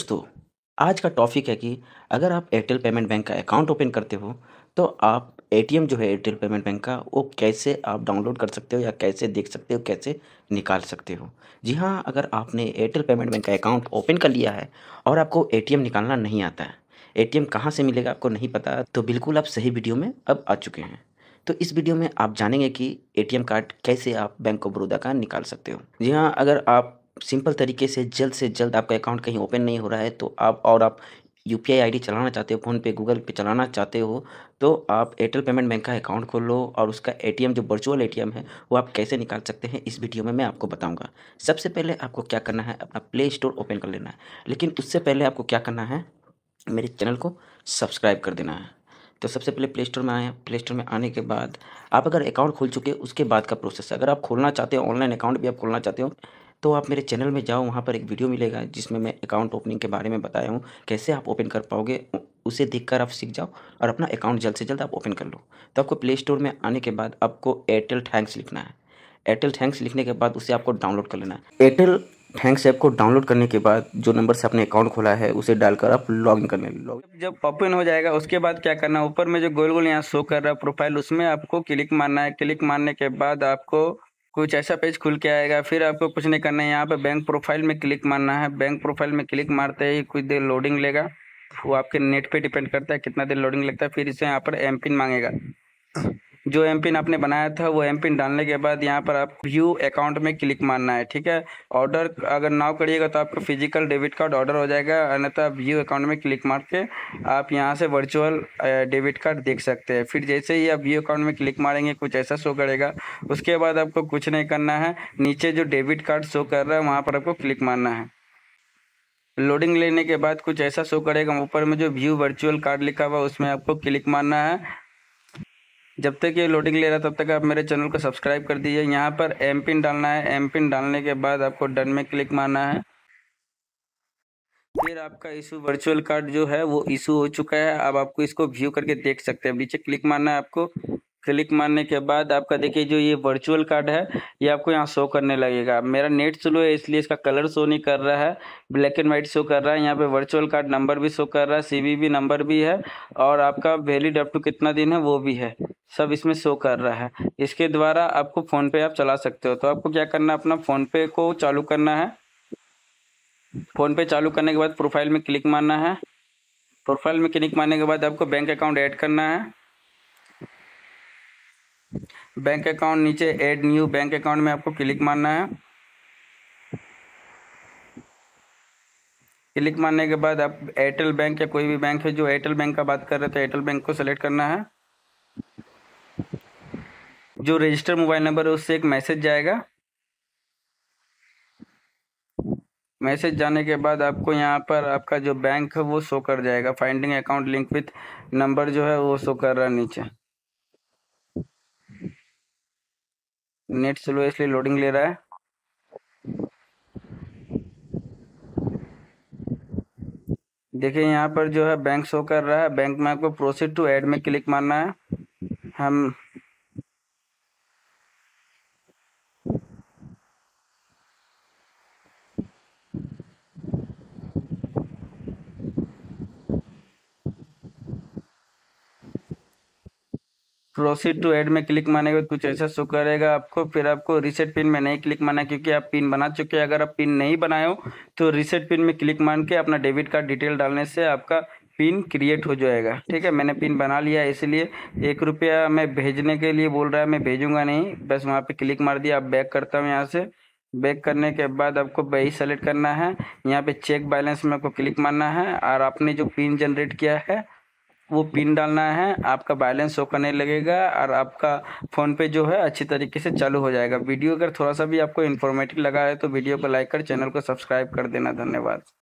दोस्तों आज का टॉपिक है कि अगर आप एयरटेल पेमेंट बैंक का अकाउंट ओपन करते हो तो आप ए जो है एयरटेल पेमेंट बैंक का वो कैसे आप डाउनलोड कर सकते हो या कैसे देख सकते हो कैसे निकाल सकते हो जी हाँ अगर आपने एयरटेल पेमेंट बैंक का अकाउंट ओपन कर लिया है और आपको ए निकालना नहीं आता है ए कहाँ से मिलेगा आपको नहीं पता तो बिल्कुल आप सही वीडियो में अब आ चुके हैं तो इस वीडियो में आप जानेंगे कि एटीएम कार्ड कैसे आप बैंक ऑफ बड़ौदा का निकाल सकते हो जी हाँ अगर आप सिंपल तरीके से जल्द से जल्द आपका अकाउंट कहीं ओपन नहीं हो रहा है तो आप और आप U P I I D चलाना चाहते हो फ़ोनपे गूगल पे चलाना चाहते हो तो आप एयरटेल पेमेंट बैंक का अकाउंट खोल लो और उसका ए टी एम जो वर्चुअल ए टी एम है वो आप कैसे निकाल सकते हैं इस वीडियो में मैं आपको बताऊंगा सबसे पहले आपको क्या करना है अपना प्ले स्टोर ओपन कर लेना है लेकिन उससे पहले आपको क्या करना है मेरे चैनल को सब्सक्राइब कर देना है तो सबसे पहले प्ले स्टोर में आए प्ले स्टोर में आने के बाद आप अगर अकाउंट खोल चुके उसके बाद का प्रोसेस अगर आप खोलना चाहते हो ऑनलाइन अकाउंट भी आप खोलना चाहते हो तो आप मेरे चैनल में जाओ वहाँ पर एक वीडियो मिलेगा जिसमें मैं अकाउंट ओपनिंग के बारे में बताया हूँ कैसे आप ओपन कर पाओगे उसे देखकर आप सीख जाओ और अपना अकाउंट जल्द से जल्द आप ओपन कर लो तो आपको प्ले स्टोर में आने के बाद आपको एयरटेल थैंक्स लिखना है एयरटेल थैंक्स लिखने के बाद उसे आपको डाउनलोड कर लेना है एयरटेल थैंक्स ऐप को डाउनलोड करने के बाद जो नंबर से आपने अकाउंट खोला है उसे डालकर आप लॉग इन करने लॉग जब ओपन हो जाएगा उसके बाद क्या करना ऊपर में जो गोल गोल यहाँ शो कर रहा है प्रोफाइल उसमें आपको क्लिक मारना है क्लिक मारने के बाद आपको कुछ ऐसा पेज खुल के आएगा फिर आपको कुछ नहीं करना है यहाँ पे बैंक प्रोफाइल में क्लिक मारना है बैंक प्रोफाइल में क्लिक मारते ही कुछ देर लोडिंग लेगा वो आपके नेट पे डिपेंड करता है कितना देर लोडिंग लगता है फिर इसे यहाँ पर एम पिन मांगेगा जो एम पिन आपने बनाया था वो एम पिन डालने के बाद यहाँ पर आप व्यू अकाउंट में क्लिक मारना है ठीक है ऑर्डर अगर नाव करिएगा तो आपका फिजिकल डेबिट कार्ड ऑर्डर हो जाएगा अन्यथा व्यू अकाउंट में क्लिक मार के आप यहाँ से वर्चुअल डेबिट कार्ड देख सकते हैं फिर जैसे ही आप व्यू अकाउंट में क्लिक मारेंगे कुछ ऐसा शो करेगा उसके बाद आपको कुछ नहीं करना है नीचे जो डेबिट कार्ड शो कर रहा है वहाँ पर आपको क्लिक मारना है लोडिंग लेने के बाद कुछ ऐसा शो करेगा ऊपर में जो व्यू वर्चुअल कार्ड लिखा हुआ उसमें आपको क्लिक मारना है जब तक ये लोडिंग ले रहा है तब तक आप मेरे चैनल को सब्सक्राइब कर दीजिए यहाँ पर एम पिन डालना है एम पिन डालने के बाद आपको डन में क्लिक मारना है फिर आपका इशू वर्चुअल कार्ड जो है वो इशू हो चुका है अब आपको इसको व्यू करके देख सकते हैं नीचे क्लिक मारना है आपको क्लिक मारने के बाद आपका देखिए जो ये वर्चुअल कार्ड है ये आपको यहाँ शो करने लगेगा मेरा नेट स्लो है इसलिए इसका कलर शो नहीं कर रहा है ब्लैक एंड वाइट शो कर रहा है यहाँ पे वर्चुअल कार्ड नंबर भी शो कर रहा है सीवीवी नंबर भी है और आपका वैलिड अप टू कितना दिन है वो भी है सब इसमें शो कर रहा है इसके द्वारा आपको फ़ोन पे आप चला सकते हो तो आपको क्या करना है अपना फ़ोन पे को चालू करना है फ़ोन पे चालू करने के बाद प्रोफाइल में क्लिक मारना है प्रोफाइल में क्लिक मारने के बाद आपको बैंक अकाउंट ऐड करना है बैंक अकाउंट नीचे ऐड न्यू बैंक अकाउंट में आपको क्लिक मारना है क्लिक मारने के बाद आप एयरटेल बैंक या कोई भी बैंक है जो एयरटेल बैंक का बात कर रहे थे एयरटेल बैंक को सेलेक्ट करना है जो रजिस्टर मोबाइल नंबर है उससे एक मैसेज जाएगा मैसेज जाने के बाद आपको यहाँ पर आपका जो बैंक है वो शो कर जाएगा finding account link with number जो है वो शो कर रहा है नीचे नेट स्लो इसलिए लोडिंग ले रहा है देखिए यहाँ पर जो है बैंक शो कर रहा है बैंक में आपको प्रोसीड टू ऐड में क्लिक मारना है हम प्रोसीड टू ऐड में क्लिक बाद कुछ ऐसा शो करेगा आपको फिर आपको रिसेट पिन में नहीं क्लिक मारना क्योंकि आप पिन बना चुके हैं अगर आप पिन नहीं बनाए हो तो रिसेट पिन में क्लिक मान के अपना डेबिट कार्ड डिटेल डालने से आपका पिन क्रिएट हो जाएगा ठीक है मैंने पिन बना लिया इसलिए एक रुपया मैं भेजने के लिए बोल रहा है मैं भेजूंगा नहीं बस वहाँ पे क्लिक मार दिया आप बैक करता हूँ यहाँ से बैक करने के बाद आपको वही सेलेक्ट करना है यहाँ पे चेक बैलेंस में आपको क्लिक मारना है और आपने जो पिन जनरेट किया है वो पिन डालना है आपका बैलेंस शो करने लगेगा और आपका फ़ोन पे जो है अच्छी तरीके से चालू हो जाएगा वीडियो अगर थोड़ा सा भी आपको इन्फॉर्मेटिव लगा है तो वीडियो को लाइक कर चैनल को सब्सक्राइब कर देना धन्यवाद